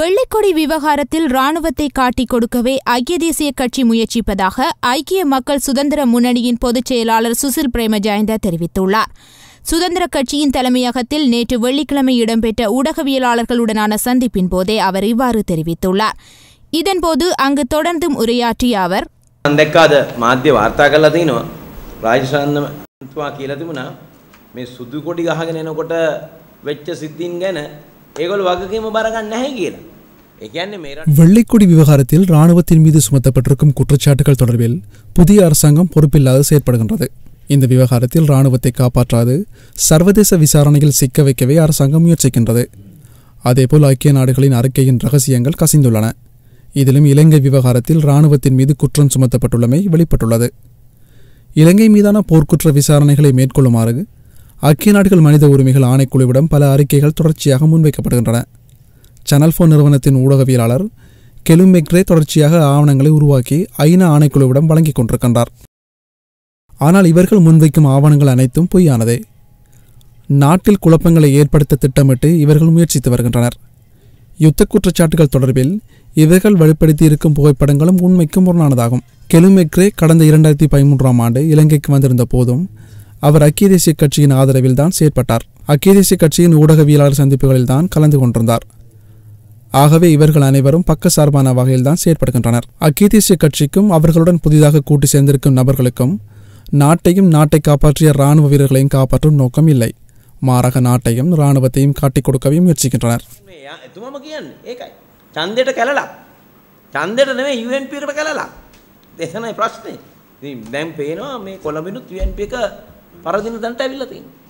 வெள்ளைக்கொடி விவகாரத்தில் ராணுவத்தை காட்டிக் கொடுக்கவே ஐக்கிய தேசிய கட்சி முயற்சிப்பதாக ஐக்கிய மக்கள் சுதந்திர முன்னணியின் பொதுச் செயலாளர் சுசில் பிரேமஜயந்த தெரிவித்துள்ளார் சுதந்திர கட்சியின் தலைமையகத்தில் நேற்று வெள்ளிக்கிழமை இடம்பெற்ற ஊடகவியலாளர்களுடனான சந்திப்பின் போதே அவர் இவ்வாறு தெரிவித்துள்ளார் இதன்போது அங்கு தொடர்ந்தும் உரையாற்றிய அவர் මේ ඒගොල් වගකීම බරගන්න නැහැ කියලා. விவகாரத்தில் ராணுவத்தின் மீது சுமத்தப்பட்டிருக்கும் குற்றச்சாட்டுகள் தொடர்பில் புதிய அரசாங்கம் பொறுப்பில்லாது செயற்படுகின்றது இந்த விவகாரத்தில் ராணுவத்தை காப்பாற்றாது சர்வதேச விசாரணையில் சிக்க வைக்கவே அரசாங்கம் முயற்சிக்கின்றது அதேபோல் ஐக்கிய நாடுகளின் அறிக்கையின் ரகசியங்கள் கசிந்துள்ளன இதிலும் இலங்கை விவகாரத்தில் ராணுவத்தின் மீது குற்றம் சுமத்தப்பட்டுள்ளமை வெளிப்பட்டுள்ளது இலங்கை மீதான போர்க்குற்ற விசாரணைகளை மேற்கொள்ளுமாறு ஐக்கிய நாடுகள் மனித உரிமைகள் ஆணைக்குழுவிடம் பல அறிக்கைகள் தொடர்ச்சியாக முன்வைக்கப்படுகின்றன சனல் ஃபோன் நிறுவனத்தின் ஊடகவியலாளர் கெலும் மெக்ரே தொடர்ச்சியாக ஆவணங்களை உருவாக்கி ஐநா ஆணைக்குழுவிடம் வழங்கிக் கொண்டிருக்கின்றார் ஆனால் இவர்கள் முன்வைக்கும் ஆவணங்கள் அனைத்தும் பொய்யானதே நாட்டில் குழப்பங்களை ஏற்படுத்த திட்டமிட்டு இவர்கள் முயற்சித்து வருகின்றனர் யுத்த குற்றச்சாட்டுகள் தொடர்பில் இவர்கள் வெளிப்படுத்தி இருக்கும் புகைப்படங்களும் உண்மைக்கு முரணானதாகும் கெலுமெக்ரே கடந்த இரண்டாயிரத்தி பதிமூன்றாம் ஆண்டு இலங்கைக்கு வந்திருந்த போதும் அவர் ஐக்கிய தேசிய கட்சியின் ஆதரவில் தான் செயற்பட்டார் ஐக்கிய தேசிய கட்சியின் ஊடகவியலாளர் சந்திப்புகளில் தான் கலந்து கொண்டிருந்தார் ஆகவே இவர்கள் அனைவரும் பக்க சார்பான வகையில் தான் செயற்படுகின்றனர் ஐக்கிய தேசிய கட்சிக்கும் அவர்களுடன் புதிதாக கூட்டி சேர்ந்திருக்கும் நபர்களுக்கும் நாட்டையும் நாட்டை காப்பாற்றிய இராணுவ வீரர்களையும் காப்பாற்றும் நோக்கம் இல்லை மாறாக நாட்டையும் இராணுவத்தையும் காட்டிக் கொடுக்கவே முயற்சிக்கின்றனர் පරදින තැනට ඇවිල්ලා තියෙනවා.